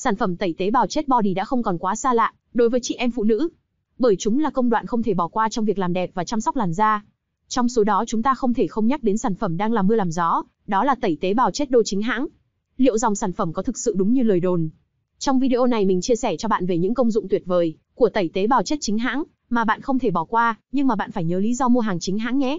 sản phẩm tẩy tế bào chết body đã không còn quá xa lạ đối với chị em phụ nữ, bởi chúng là công đoạn không thể bỏ qua trong việc làm đẹp và chăm sóc làn da. Trong số đó chúng ta không thể không nhắc đến sản phẩm đang làm mưa làm gió, đó là tẩy tế bào chết đô chính hãng. Liệu dòng sản phẩm có thực sự đúng như lời đồn? Trong video này mình chia sẻ cho bạn về những công dụng tuyệt vời của tẩy tế bào chết chính hãng mà bạn không thể bỏ qua, nhưng mà bạn phải nhớ lý do mua hàng chính hãng nhé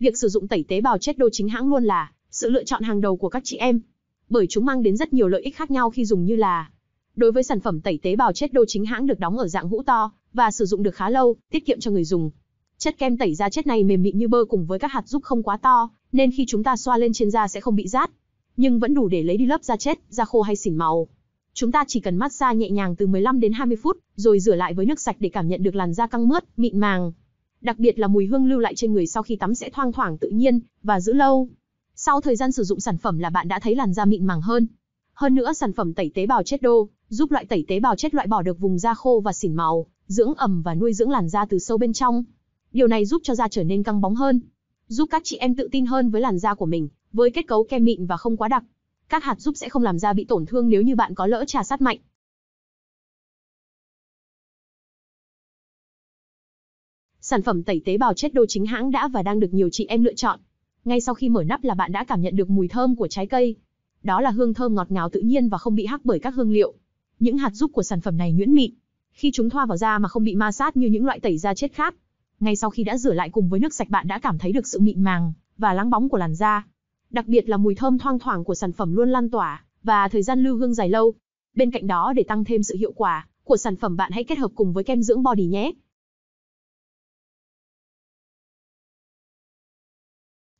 Việc sử dụng tẩy tế bào chết đô chính hãng luôn là sự lựa chọn hàng đầu của các chị em, bởi chúng mang đến rất nhiều lợi ích khác nhau khi dùng như là đối với sản phẩm tẩy tế bào chết đô chính hãng được đóng ở dạng hũ to và sử dụng được khá lâu, tiết kiệm cho người dùng. Chất kem tẩy da chết này mềm mịn như bơ cùng với các hạt giúp không quá to, nên khi chúng ta xoa lên trên da sẽ không bị rát, nhưng vẫn đủ để lấy đi lớp da chết, da khô hay xỉn màu. Chúng ta chỉ cần massage nhẹ nhàng từ 15 đến 20 phút, rồi rửa lại với nước sạch để cảm nhận được làn da căng mướt, mịn màng đặc biệt là mùi hương lưu lại trên người sau khi tắm sẽ thoang thoảng tự nhiên và giữ lâu. Sau thời gian sử dụng sản phẩm là bạn đã thấy làn da mịn màng hơn. Hơn nữa sản phẩm tẩy tế bào chết đô giúp loại tẩy tế bào chết loại bỏ được vùng da khô và xỉn màu, dưỡng ẩm và nuôi dưỡng làn da từ sâu bên trong. Điều này giúp cho da trở nên căng bóng hơn, giúp các chị em tự tin hơn với làn da của mình, với kết cấu kem mịn và không quá đặc. Các hạt giúp sẽ không làm da bị tổn thương nếu như bạn có lỡ trà sát mạnh, Sản phẩm tẩy tế bào chết đô chính hãng đã và đang được nhiều chị em lựa chọn. Ngay sau khi mở nắp là bạn đã cảm nhận được mùi thơm của trái cây. Đó là hương thơm ngọt ngào tự nhiên và không bị hắc bởi các hương liệu. Những hạt giúp của sản phẩm này nhuyễn mịn, khi chúng thoa vào da mà không bị ma sát như những loại tẩy da chết khác. Ngay sau khi đã rửa lại cùng với nước sạch bạn đã cảm thấy được sự mịn màng và láng bóng của làn da. Đặc biệt là mùi thơm thoang thoảng của sản phẩm luôn lan tỏa và thời gian lưu hương dài lâu. Bên cạnh đó để tăng thêm sự hiệu quả của sản phẩm bạn hãy kết hợp cùng với kem dưỡng body nhé.